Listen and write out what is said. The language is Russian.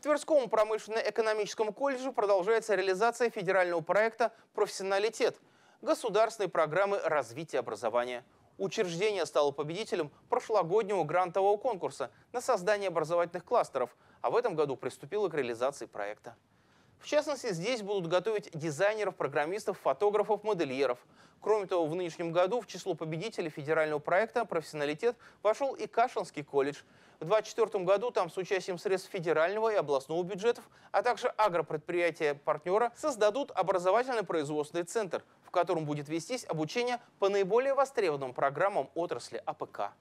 В Тверском промышленно-экономическом колледже продолжается реализация федерального проекта «Профессионалитет» государственной программы развития образования. Учреждение стало победителем прошлогоднего грантового конкурса на создание образовательных кластеров, а в этом году приступило к реализации проекта. В частности, здесь будут готовить дизайнеров, программистов, фотографов, модельеров. Кроме того, в нынешнем году в число победителей федерального проекта «Профессионалитет» вошел и Кашинский колледж. В 2024 году там с участием средств федерального и областного бюджетов, а также агропредприятия-партнера создадут образовательно-производственный центр, в котором будет вестись обучение по наиболее востребованным программам отрасли АПК.